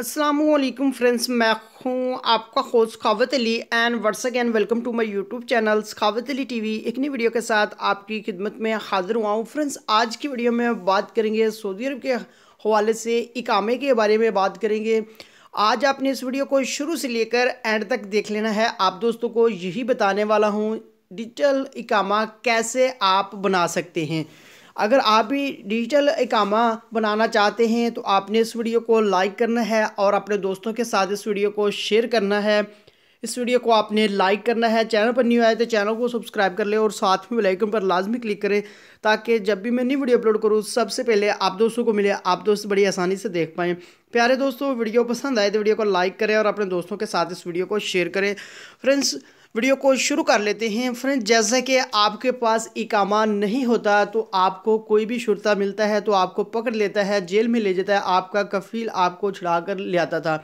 Aslam friends मैं हूँ आपका host Khawat Ali and once again welcome to my YouTube channel Khawat Ali TV एक नई वीडियो के साथ आपकी खिदमत में हाजिर हुआ हूँ फ्रेंड्स आज की वीडियो में बात करेंगे सऊदी अरब के हवाले से इकामे के बारे में बात करेंगे आज आपने इस वीडियो को शुरू से लेकर एंड तक देख लेना है आप दोस्तों को यही बताने वाला हूँ डिजिटल इकामा कैसे आप बना सकते हैं अगर आप भी डिजिटल इकामा बनाना चाहते हैं तो आपने इस वीडियो को लाइक करना है और अपने दोस्तों के साथ इस वीडियो को शेयर करना है इस वीडियो को आपने लाइक करना है चैनल पर न्यू आए तो चैनल को सब्सक्राइब कर लें और साथ में बेलाइकन पर लाजमी क्लिक करें ताकि जब भी मैं नई वीडियो अपलोड करूँ सबसे पहले आप दोस्तों को मिले आप दोस्त बड़ी आसानी से देख पाएँ प्यारे दोस्तों वीडियो पसंद आए तो वीडियो को लाइक करें और अपने दोस्तों के साथ इस वीडियो को शेयर करें फ्रेंड्स वीडियो को शुरू कर लेते हैं फ्रेंड जैसे कि आपके पास इकामा नहीं होता तो आपको कोई भी शुरता मिलता है तो आपको पकड़ लेता है जेल में ले जाता है आपका कफील आपको छुड़ा कर ले आता था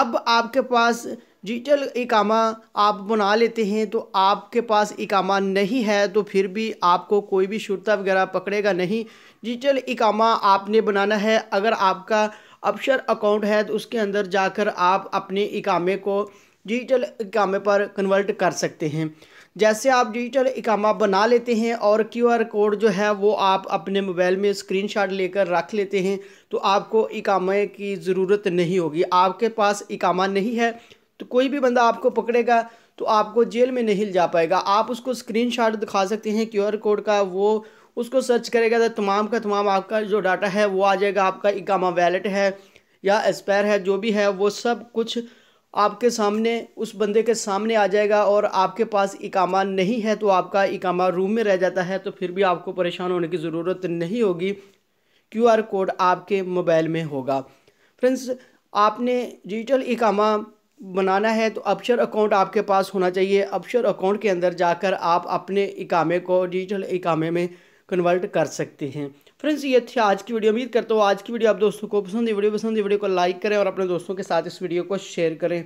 अब आपके पास डिजिटल इकामा आप बना लेते हैं तो आपके पास इकामा नहीं है तो फिर भी आपको कोई भी शुरता वगैरह पकड़ेगा नहीं डिजिटल इकामा आपने बनाना है अगर आपका अपशर अकाउंट है तो उसके अंदर जाकर आप अपने इकामे को डिजिटल इकामे पर कन्वर्ट कर सकते हैं जैसे आप डिजिटल इकामा बना लेते हैं और क्यूआर कोड जो है वो आप अपने मोबाइल में स्क्रीनशॉट लेकर रख लेते हैं तो आपको इकामे की ज़रूरत नहीं होगी आपके पास इकामा नहीं है तो कोई भी बंदा आपको पकड़ेगा तो आपको जेल में नहीं जा पाएगा आप उसको स्क्रीनशॉट दिखा सकते हैं क्यूआर कोड का वो उसको सर्च करेगा तो तमाम का तमाम आपका जो डाटा है वो आ जाएगा आपका इकामा वैलेट है या एक्सपायर है जो भी है वो सब कुछ आपके सामने उस बंदे के सामने आ जाएगा और आपके पास इकामा नहीं है तो आपका इकामा रूम में रह जाता है तो फिर भी आपको परेशान होने की ज़रूरत नहीं होगी क्यूआर कोड आपके मोबाइल में होगा फ्रेंड्स आपने डिजिटल इकामा बनाना है तो अपशर अकाउंट आपके पास होना चाहिए अपशर अकाउंट के अंदर जाकर आप अपने इकामे को डिजिटल इकामे में कन्वर्ट कर सकते हैं फ्रेंड्स ये थी आज की वीडियो उम्मीद करता हूँ आज की वीडियो आप दोस्तों को पसंद है वीडियो पसंद है वीडियो को लाइक करें और अपने दोस्तों के साथ इस वीडियो को शेयर करें